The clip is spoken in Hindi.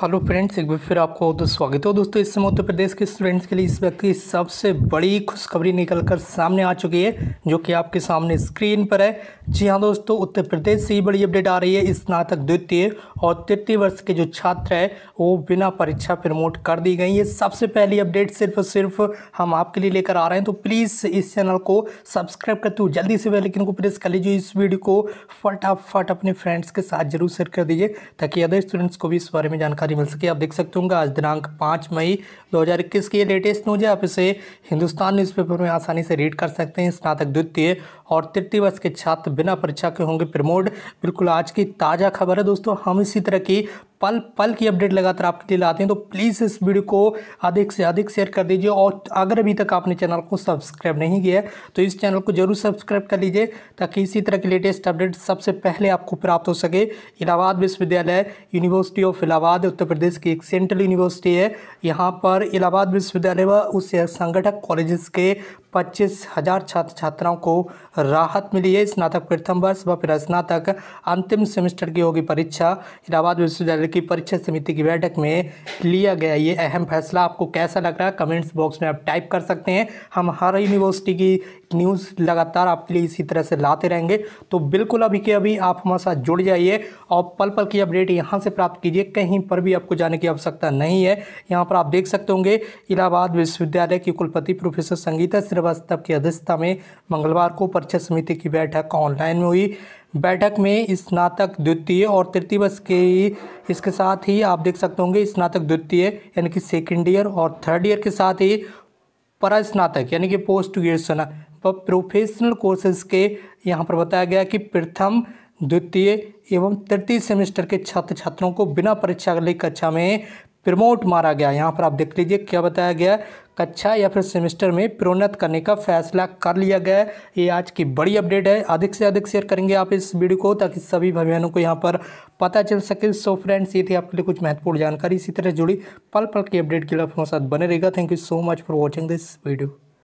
हेलो फ्रेंड्स एक बार फिर आपको तो स्वागत हो दोस्तों इस समय उत्तर प्रदेश के स्टूडेंट्स के लिए इस वक्त की सबसे बड़ी खुशखबरी निकलकर सामने आ चुकी है जो कि आपके सामने स्क्रीन पर है जी हाँ दोस्तों उत्तर प्रदेश से ही बड़ी अपडेट आ रही है स्नातक द्वितीय और तृतीय वर्ष के जो छात्र है वो बिना परीक्षा प्रमोट कर दी गई ये सबसे पहली अपडेट सिर्फ और सिर्फ हम आपके लिए लेकर आ रहे हैं तो प्लीज़ इस चैनल को सब्सक्राइब करते हुए जल्दी से बेलाइकन को प्रेस कर लीजिए इस वीडियो को फटाफट अपने फ्रेंड्स के साथ जरूर शेयर कर दीजिए ताकि अदर स्टूडेंट्स को भी इस बारे में जानकारी जानकारी मिल सके आप देख सकते होंगे आज दिनांक पाँच मई 2021 की ये लेटेस्ट न्यूज है आप इसे हिंदुस्तान न्यूज़पेपर में आसानी से रीड कर सकते हैं स्नातक द्वितीय और तृतीय वर्ष के छात्र बिना परीक्षा के होंगे प्रमोट बिल्कुल आज की ताज़ा खबर है दोस्तों हम इसी तरह की पल पल की अपडेट लगातार आपके लिए लाते हैं तो प्लीज़ इस वीडियो को अधिक से अधिक शेयर कर दीजिए और अगर अभी तक आपने चैनल को सब्सक्राइब नहीं किया तो इस चैनल को जरूर सब्सक्राइब कर लीजिए ताकि इसी तरह की लेटेस्ट अपडेट सबसे पहले आपको प्राप्त हो सके इलाहाबाद विश्वविद्यालय यूनिवर्सिटी ऑफ इलाहाबाद उत्तर प्रदेश की एक सेंट्रल यूनिवर्सिटी है यहाँ पर इलाहाबाद विश्वविद्यालय व उस संगठक कॉलेजेस के पच्चीस हजार छात्र छात्राओं को राहत मिली है स्नातक प्रथम वर्ष व फिर स्नातक अंतिम सेमेस्टर की होगी परीक्षा इलाहाबाद विश्वविद्यालय की परीक्षा समिति की बैठक में लिया गया ये अहम फैसला आपको कैसा लग रहा है कमेंट्स बॉक्स में आप टाइप कर सकते हैं हम हर यूनिवर्सिटी की न्यूज़ लगातार आपके लिए इसी तरह से लाते रहेंगे तो बिल्कुल अभी के अभी आप हमारे साथ जुड़ जाइए और पल पल की अपडेट यहाँ से प्राप्त कीजिए कहीं पर भी आपको जाने की आवश्यकता नहीं है यहाँ पर आप देख सकते होंगे इलाहाबाद विश्वविद्यालय की कुलपति प्रोफेसर संगीता श्रीवास्तव की अध्यक्षता में मंगलवार को परीक्षा समिति की बैठक ऑनलाइन में हुई बैठक में स्नातक द्वितीय और तृतीय वर्ष के इसके साथ ही आप देख सकते होंगे स्नातक द्वितीय यानी कि सेकेंड ईयर और थर्ड ईयर के साथ ही परास्नातक यानी कि पोस्ट ग्रेजुएशन प्रोफेशनल कोर्सेज के यहाँ पर बताया गया कि प्रथम द्वितीय एवं तृतीय सेमेस्टर के छात्र छात्रों को बिना परीक्षा ली कक्षा में प्रमोट मारा गया यहाँ पर आप देख लीजिए क्या बताया गया कक्षा या फिर सेमेस्टर में प्रोन्नत करने का फैसला कर लिया गया है ये आज की बड़ी अपडेट है अधिक से अधिक शेयर करेंगे आप इस वीडियो को ताकि सभी भाइयों को यहाँ पर पता चल सके सो फ्रेंड्स ये थी आपके लिए कुछ महत्वपूर्ण जानकारी इसी तरह जुड़ी पल पल की अपडेट के लिए आप हमारे साथ बने रहेगा thank you so much for watching this video